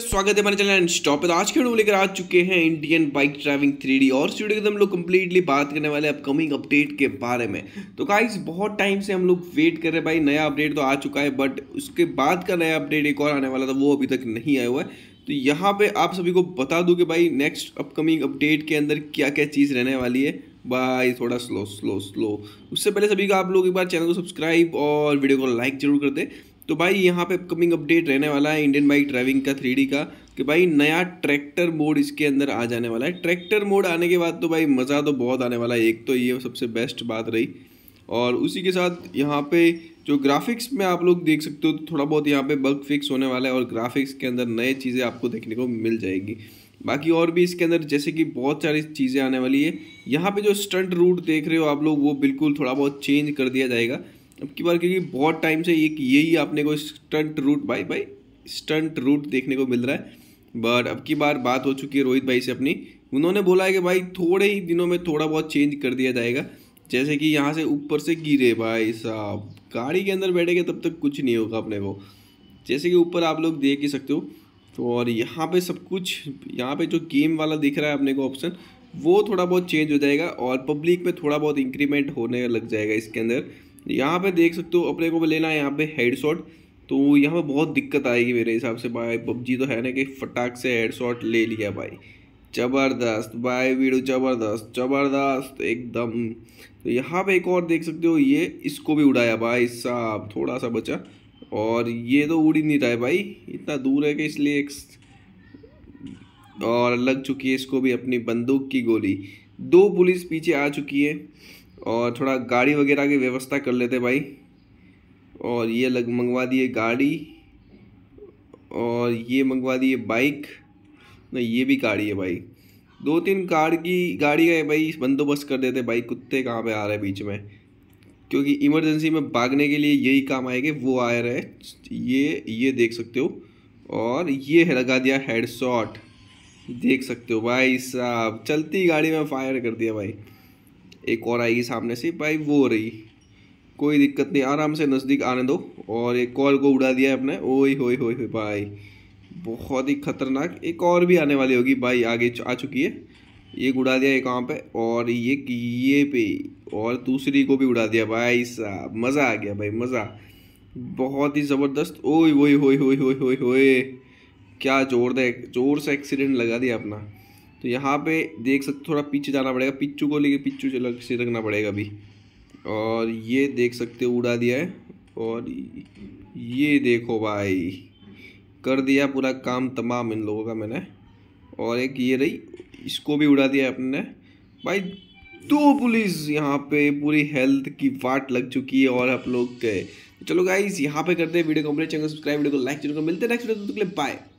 स्वागत है हमारे चैनल एंड स्टॉप तो आज के वीडियो लेकर आ चुके हैं इंडियन बाइक ड्राइविंग थ्री और इस वीडियो के हम लोग कम्प्लीटली बात करने वाले अपकमिंग अपडेट के बारे में तो गाइस बहुत टाइम से हम लोग वेट कर रहे हैं भाई नया अपडेट तो आ चुका है बट उसके बाद का नया अपडेट एक और आने वाला था वो अभी तक नहीं आया हुआ है तो यहाँ पे आप सभी को बता दूँ कि भाई नेक्स्ट अपकमिंग अपडेट के अंदर क्या क्या चीज़ रहने वाली है बाय थोड़ा स्लो स्लो स्लो उससे पहले सभी का आप लोग एक बार चैनल को सब्सक्राइब और वीडियो को लाइक जरूर कर दें तो भाई यहाँ पे अपकमिंग अपडेट रहने वाला है इंडियन बाइक ड्राइविंग का थ्री का कि भाई नया ट्रैक्टर मोड इसके अंदर आ जाने वाला है ट्रैक्टर मोड आने के बाद तो भाई मज़ा तो बहुत आने वाला है एक तो ये सबसे बेस्ट बात रही और उसी के साथ यहाँ पे जो ग्राफिक्स में आप लोग देख सकते हो तो थोड़ा बहुत यहाँ पे बग फिक्स होने वाला है और ग्राफिक्स के अंदर नए चीज़ें आपको देखने को मिल जाएगी बाकी और भी इसके अंदर जैसे कि बहुत सारी चीज़ें आने वाली है यहाँ पे जो स्टंट रूट देख रहे हो आप लोग वो बिल्कुल थोड़ा बहुत चेंज कर दिया जाएगा अब की बार क्योंकि बहुत टाइम से ये यही आपने को स्टंट रूट भाई भाई स्टंट रूट देखने को मिल रहा है बट अब की बार बात हो चुकी है रोहित भाई से अपनी उन्होंने बोला है कि भाई थोड़े ही दिनों में थोड़ा बहुत चेंज कर दिया जाएगा जैसे कि यहाँ से ऊपर से गिरे भाई साहब गाड़ी के अंदर बैठेगा तब तक कुछ नहीं होगा अपने को जैसे कि ऊपर आप लोग देख ही सकते हो तो और यहाँ पे सब कुछ यहाँ पे जो गेम वाला दिख रहा है अपने को ऑप्शन वो थोड़ा बहुत चेंज हो जाएगा और पब्लिक में थोड़ा बहुत इंक्रीमेंट होने लग जाएगा इसके अंदर यहाँ पे देख सकते हो अपने को लेना है यहाँ पे हेड शॉट तो यहाँ पे बहुत दिक्कत आएगी मेरे हिसाब से भाई पबजी तो है ना कि फटाक से हेड शॉट ले लिया भाई ज़बरदस्त भाई वीडियो ज़बरदस्त ज़बरदस्त एकदम तो यहाँ पे एक और देख सकते हो ये इसको भी उड़ाया भाई साहब थोड़ा सा बचा और ये तो उड़ ही नहीं रहा है भाई इतना दूर है कि इसलिए एक और लग चुकी है इसको भी अपनी बंदूक की गोली दो पुलिस पीछे आ चुकी है और थोड़ा गाड़ी वगैरह की व्यवस्था कर लेते भाई और ये लग मंगवा दिए गाड़ी और ये मंगवा दिए बाइक नहीं ये भी गाड़ी है भाई दो तीन कार की गाड़ी है भाई बंदोबस्त कर देते भाई कुत्ते कहाँ पे आ रहे हैं बीच में क्योंकि इमरजेंसी में भागने के लिए यही काम आएंगे वो आ रहे ये ये देख सकते हो और ये है लगा दिया हेड देख सकते हो भाई साहब चलती गाड़ी में फायर कर दिया भाई एक और आएगी सामने से भाई वो हो रही कोई दिक्कत नहीं आराम से नज़दीक आने दो और एक कॉल को उड़ा दिया है अपने ओ होई होई होई भाई बहुत ही खतरनाक एक और भी आने वाली होगी भाई आगे आ चुकी है ये उड़ा दिया एक वहाँ पे और ये ये पे और दूसरी को भी उड़ा दिया भाई साहब मज़ा आ गया भाई मज़ा बहुत ही ज़बरदस्त ओ ओए होए होए होए होए होए क्या जोर दे जोर से एक्सीडेंट लगा दिया अपना तो यहाँ पे देख सकते थोड़ा पीछे जाना पड़ेगा पिच्चू को लेके पिच्चू से लग से रखना पड़ेगा अभी और ये देख सकते हो उड़ा दिया है और ये देखो भाई कर दिया पूरा काम तमाम इन लोगों का मैंने और एक ये रही इसको भी उड़ा दिया अपने भाई दो पुलिस यहाँ पे पूरी हेल्थ की वाट लग चुकी है और आप लोग के तो चलो गाइज यहाँ पे करते हैं वीडियो को चैनल सब्सक्राइब वीडियो को लाइक को मिलते हैं नेक्स्ट वीडियो तो बाय